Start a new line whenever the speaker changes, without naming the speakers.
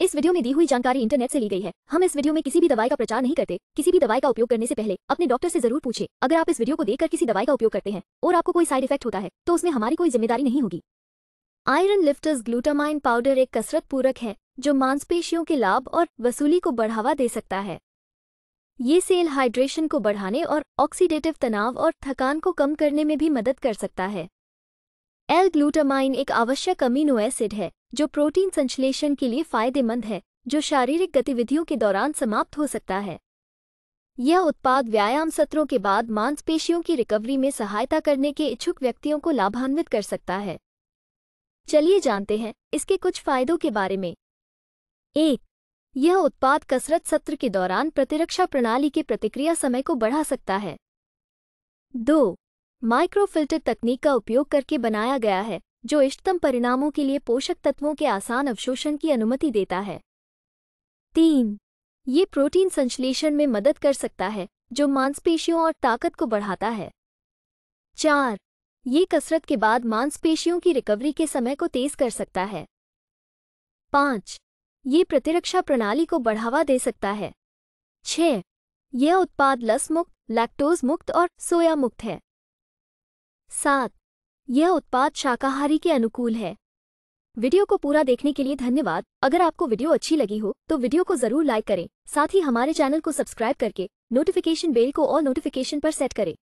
इस वीडियो में दी हुई जानकारी इंटरनेट से ली गई है हम इस वीडियो में किसी भी दवाई का प्रचार नहीं करते किसी भी दवाई का उपयोग करने से पहले अपने डॉक्टर से जरूर पूछे अगर आप इस वीडियो को देखकर किसी दवाई का उपयोग करते हैं और आपको कोई साइड इफेक्ट होता है तो उसमें हमारी कोई जिम्मेदारी नहीं होगी आयरन लिफ्टर्स ग्लूटामाइन पाउडर एक कसरत पूरक है जो मांसपेशियों के लाभ और वसूली को बढ़ावा दे सकता है ये सेल हाइड्रेशन को बढ़ाने और ऑक्सीडेटिव तनाव और थकान को कम करने में भी मदद कर सकता है एल ग्लूटामाइन एक आवश्यक अमीनो एसिड है जो प्रोटीन संश्लेषण के लिए फायदेमंद है जो शारीरिक गतिविधियों के दौरान समाप्त हो सकता है यह उत्पाद व्यायाम सत्रों के बाद मांसपेशियों की रिकवरी में सहायता करने के इच्छुक व्यक्तियों को लाभान्वित कर सकता है चलिए जानते हैं इसके कुछ फायदों के बारे में एक यह उत्पाद कसरत सत्र के दौरान प्रतिरक्षा प्रणाली के प्रतिक्रिया समय को बढ़ा सकता है दो माइक्रोफिल्टर तकनीक का उपयोग करके बनाया गया है जो इष्टतम परिणामों के लिए पोषक तत्वों के आसान अवशोषण की अनुमति देता है तीन ये प्रोटीन संश्लेषण में मदद कर सकता है जो मांसपेशियों और ताकत को बढ़ाता है चार ये कसरत के बाद मांसपेशियों की रिकवरी के समय को तेज कर सकता है पाँच ये प्रतिरक्षा प्रणाली को बढ़ावा दे सकता है छ यह उत्पाद लस मुक्त लैक्टोज मुक्त और सोया मुक्त है सात यह उत्पाद शाकाहारी के अनुकूल है वीडियो को पूरा देखने के लिए धन्यवाद अगर आपको वीडियो अच्छी लगी हो तो वीडियो को जरूर लाइक करें साथ ही हमारे चैनल को सब्सक्राइब करके नोटिफिकेशन बेल को और नोटिफिकेशन पर सेट करें